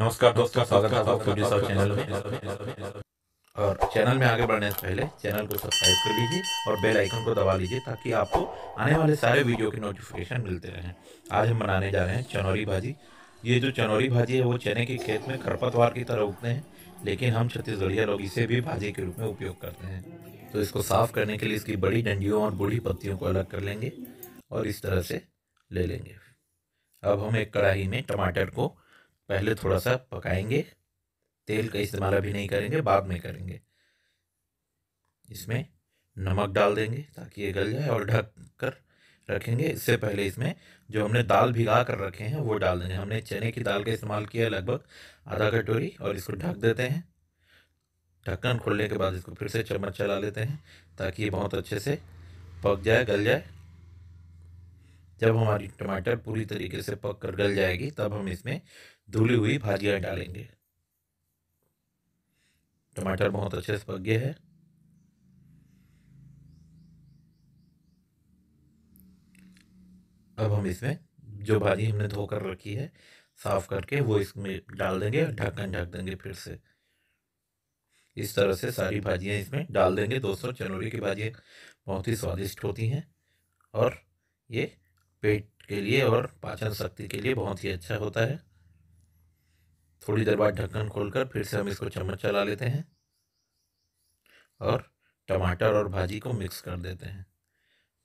नमस्कार दोस्तों स्वागत है आपको जी चैनल में और चैनल में आगे बढ़ने से पहले चैनल को सब्सक्राइब कर लीजिए और बेल आइकन को दबा लीजिए ताकि आपको आने वाले सारे वीडियो के नोटिफिकेशन मिलते रहें आज हम बनाने जा रहे हैं चनौरी भाजी ये जो चनौरी भाजी है वो चने के खेत में खरपतवार की तरह उगते हैं लेकिन हम छत्तीसगढ़िया लोग इसे भी भाजी के रूप में उपयोग करते हैं तो इसको साफ करने के लिए इसकी बड़ी डंडियों और बूढ़ी पत्तियों को अलग कर लेंगे और इस तरह से ले लेंगे अब हम एक कढ़ाई में टमाटर को पहले थोड़ा सा पकाएंगे हम्म। तेल का इस्तेमाल अभी नहीं करेंगे बाद में करेंगे इसमें नमक डाल देंगे ताकि ये गल जाए और ढक कर रखेंगे इससे पहले इसमें जो हमने दाल भिगा कर रखे हैं वो डाल देंगे हमने चने की दाल का इस्तेमाल किया लगभग आधा कटोरी और इसको ढक देते हैं ढक्कन खोलने के बाद इसको फिर से चम्मच चला लेते हैं ताकि ये बहुत अच्छे से पक जाए गल जाए जब हमारी टमाटर पूरी तरीके से पक कर गल जाएगी तब हम इसमें धुली हुई भाजियाँ डालेंगे टमाटर बहुत अच्छे से पक गए हैं अब हम इसमें जो भाजी हमने धोकर रखी है साफ करके वो इसमें डाल देंगे और ढक्कन ढक देंगे फिर से इस तरह से सारी भाजियाँ इसमें डाल देंगे दोस्तों चनोरी की भाजियाँ बहुत ही स्वादिष्ट होती हैं और ये पेट के लिए और पाचन शक्ति के लिए बहुत ही अच्छा होता है थोड़ी देर बाद ढक्कन खोलकर फिर से हम इसको चम्मच चला लेते हैं और टमाटर और भाजी को मिक्स कर देते हैं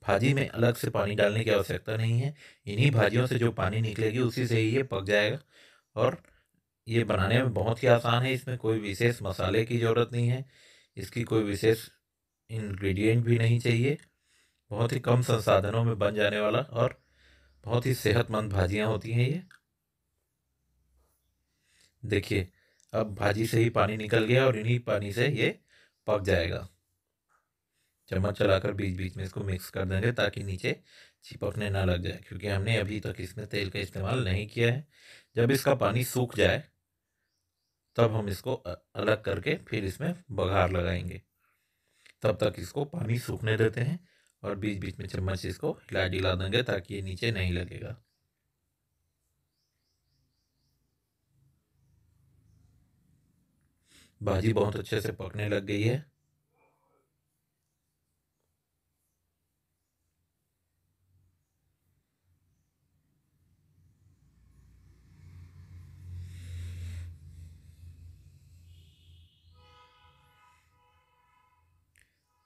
भाजी में अलग से पानी डालने की आवश्यकता नहीं है इन्हीं भाजियों से जो पानी निकलेगी उसी से ही ये पक जाएगा और ये बनाने में बहुत ही आसान है इसमें कोई विशेष मसाले की ज़रूरत नहीं है इसकी कोई विशेष इंग्रेडिएंट भी नहीं चाहिए बहुत ही कम संसाधनों में बन जाने वाला और बहुत ही सेहतमंद भाजियाँ होती हैं ये देखिए अब भाजी से ही पानी निकल गया और इन्हीं पानी से ये पक जाएगा चम्मच चलाकर बीच बीच में इसको मिक्स कर देंगे ताकि नीचे चिपकने ना लग जाए क्योंकि हमने अभी तक इसमें तेल का इस्तेमाल नहीं किया है जब इसका पानी सूख जाए तब हम इसको अलग करके फिर इसमें बघार लगाएंगे तब तक इसको पानी सूखने देते हैं और बीच बीच में चम्मच से इसको हिला डिला देंगे ताकि ये नीचे नहीं लगेगा भाजी बहुत अच्छे से पकने लग गई है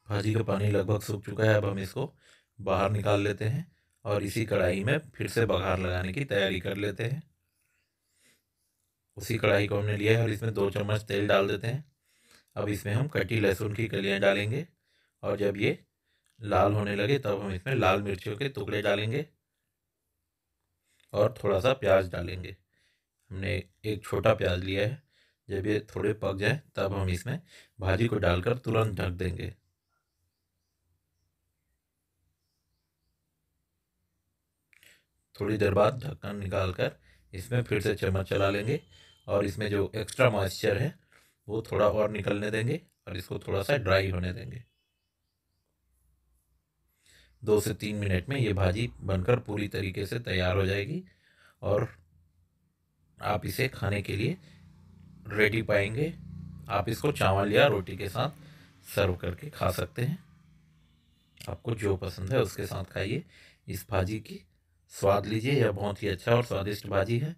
भाजी का पानी लगभग सूख चुका है अब हम इसको बाहर निकाल लेते हैं और इसी कढ़ाई में फिर से बघार लगाने की तैयारी कर लेते हैं उसी कढ़ाई को हमने लिया है और इसमें दो चम्मच तेल डाल देते हैं अब इसमें हम कटी लहसुन की कलियाँ डालेंगे और जब ये लाल होने लगे तब हम इसमें लाल मिर्चियों के टुकड़े डालेंगे और थोड़ा सा प्याज डालेंगे हमने एक छोटा प्याज लिया है जब ये थोड़े पक जाए तब हम इसमें भाजी को डालकर तुरंत ढक देंगे थोड़ी देर बाद ढक्कन निकाल कर इसमें फिर से चम्मच चला लेंगे और इसमें जो एक्स्ट्रा मॉइस्चर है वो थोड़ा और निकलने देंगे और इसको थोड़ा सा ड्राई होने देंगे दो से तीन मिनट में ये भाजी बनकर पूरी तरीके से तैयार हो जाएगी और आप इसे खाने के लिए रेडी पाएंगे आप इसको चावल या रोटी के साथ सर्व करके खा सकते हैं आपको जो पसंद है उसके साथ खाइए इस भाजी की स्वाद लीजिए यह बहुत ही अच्छा और स्वादिष्ट भाजी है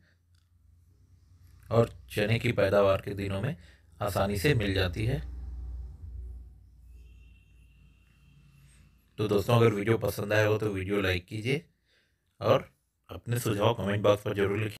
और चने की पैदावार के दिनों में आसानी से मिल जाती है तो दोस्तों अगर वीडियो पसंद आया हो तो वीडियो लाइक कीजिए और अपने सुझाव कमेंट बॉक्स पर जरूर लिखिए